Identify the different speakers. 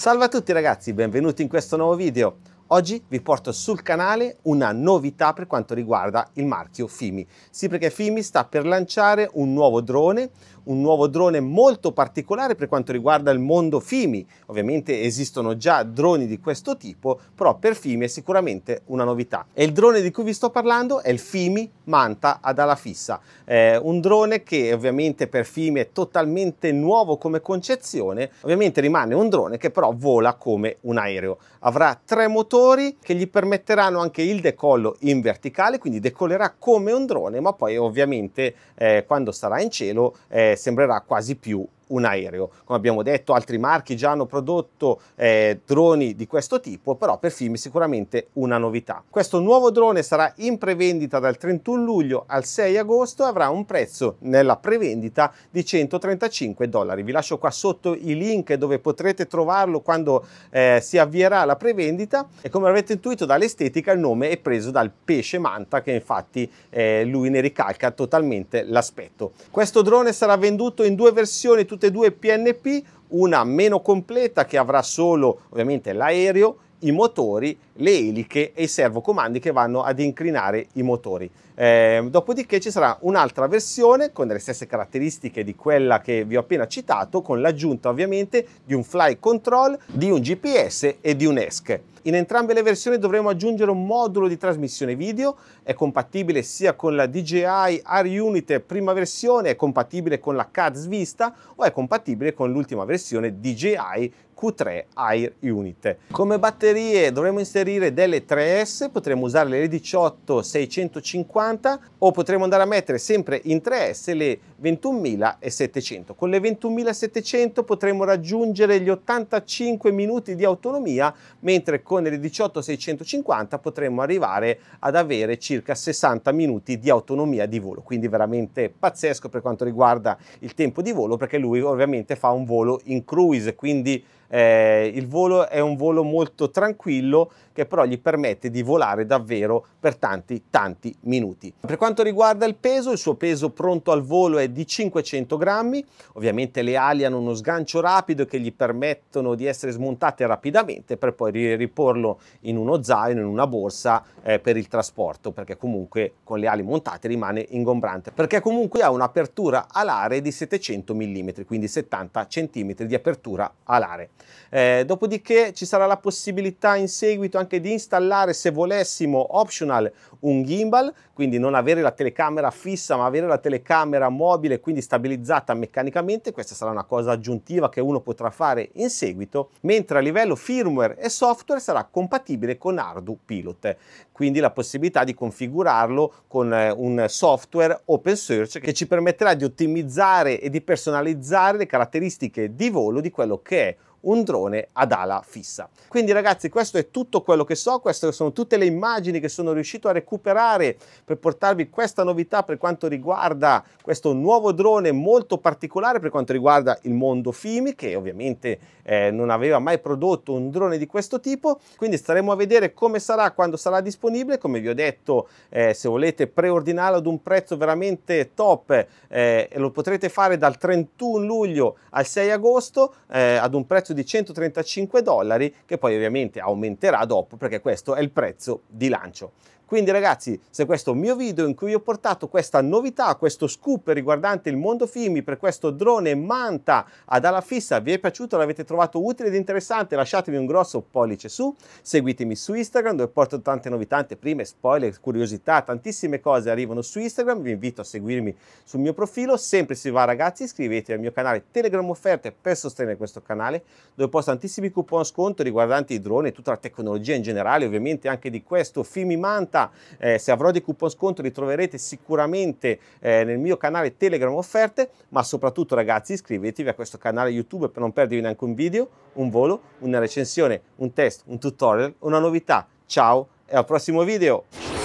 Speaker 1: Salve a tutti ragazzi, benvenuti in questo nuovo video. Oggi vi porto sul canale una novità per quanto riguarda il marchio FIMI. Sì, perché FIMI sta per lanciare un nuovo drone, un nuovo drone molto particolare per quanto riguarda il mondo FIMI. Ovviamente esistono già droni di questo tipo, però per FIMI è sicuramente una novità. E il drone di cui vi sto parlando è il FIMI Manta ad ala fissa. È un drone che ovviamente per FIMI è totalmente nuovo come concezione, ovviamente rimane un drone che però vola come un aereo. Avrà tre motori motori che gli permetteranno anche il decollo in verticale, quindi decollerà come un drone, ma poi ovviamente eh, quando sarà in cielo eh, sembrerà quasi più un aereo. Come abbiamo detto, altri marchi già hanno prodotto eh, droni di questo tipo, però per film sicuramente una novità. Questo nuovo drone sarà in prevendita dal 31 luglio al 6 agosto e avrà un prezzo nella prevendita di 135 dollari. Vi lascio qua sotto i link dove potrete trovarlo quando eh, si avvierà la prevendita e come avete intuito dall'estetica il nome è preso dal pesce manta che infatti eh, lui ne ricalca totalmente l'aspetto. Questo drone sarà venduto in due versioni tutte tutte e due PNP, una meno completa che avrà solo ovviamente l'aereo i motori, le eliche e i servocomandi che vanno ad inclinare i motori. Eh, dopodiché ci sarà un'altra versione con le stesse caratteristiche di quella che vi ho appena citato, con l'aggiunta ovviamente di un fly control, di un GPS e di un ESC. In entrambe le versioni dovremo aggiungere un modulo di trasmissione video, è compatibile sia con la DJI R-Unit prima versione, è compatibile con la CADS Vista o è compatibile con l'ultima versione DJI Q3 Air Unit. Come batterie dovremo inserire delle 3S, potremmo usare le 18 650 o potremo andare a mettere sempre in 3S le 21700. Con le 21700 potremo raggiungere gli 85 minuti di autonomia, mentre con le 18 650 potremo arrivare ad avere circa 60 minuti di autonomia di volo, quindi veramente pazzesco per quanto riguarda il tempo di volo perché lui ovviamente fa un volo in cruise, quindi eh, il volo è un volo molto tranquillo che però gli permette di volare davvero per tanti tanti minuti. Per quanto riguarda il peso, il suo peso pronto al volo è di 500 grammi, ovviamente le ali hanno uno sgancio rapido che gli permettono di essere smontate rapidamente per poi riporlo in uno zaino, in una borsa eh, per il trasporto, perché comunque con le ali montate rimane ingombrante, perché comunque ha un'apertura alare di 700 mm, quindi 70 cm di apertura alare. Eh, dopodiché ci sarà la possibilità in seguito anche di installare, se volessimo, optional un gimbal, quindi non avere la telecamera fissa ma avere la telecamera mobile, quindi stabilizzata meccanicamente. Questa sarà una cosa aggiuntiva che uno potrà fare in seguito, mentre a livello firmware e software sarà compatibile con Ardu Pilot, quindi la possibilità di configurarlo con eh, un software open source che ci permetterà di ottimizzare e di personalizzare le caratteristiche di volo di quello che è un drone ad ala fissa. Quindi ragazzi questo è tutto quello che so, queste sono tutte le immagini che sono riuscito a recuperare per portarvi questa novità per quanto riguarda questo nuovo drone molto particolare per quanto riguarda il mondo FIMI che ovviamente eh, non aveva mai prodotto un drone di questo tipo, quindi staremo a vedere come sarà quando sarà disponibile, come vi ho detto eh, se volete preordinarlo ad un prezzo veramente top eh, lo potrete fare dal 31 luglio al 6 agosto eh, ad un prezzo prezzo di 135 dollari che poi ovviamente aumenterà dopo perché questo è il prezzo di lancio. Quindi ragazzi, se questo mio video in cui ho portato questa novità, questo scoop riguardante il mondo FIMI per questo drone Manta ad ala fissa vi è piaciuto, l'avete trovato utile ed interessante, lasciatemi un grosso pollice su, seguitemi su Instagram dove porto tante novità, tante prime, spoiler, curiosità, tantissime cose arrivano su Instagram, vi invito a seguirmi sul mio profilo, sempre si va ragazzi, iscrivetevi al mio canale Telegram Offerte per sostenere questo canale dove posto tantissimi coupon sconto riguardanti i droni e tutta la tecnologia in generale, ovviamente anche di questo FIMI Manta pubblicità. Eh, se avrò dei coupon sconto li troverete sicuramente eh, nel mio canale Telegram offerte, ma soprattutto ragazzi iscrivetevi a questo canale YouTube per non perdervi neanche un video, un volo, una recensione, un test, un tutorial, una novità. Ciao e al prossimo video!